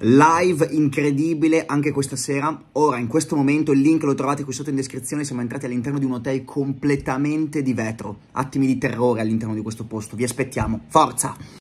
Live incredibile anche questa sera. Ora, in questo momento, il link lo trovate qui sotto in descrizione. Siamo entrati all'interno di un hotel completamente di vetro. Attimi di terrore all'interno di questo posto. Vi aspettiamo. Forza!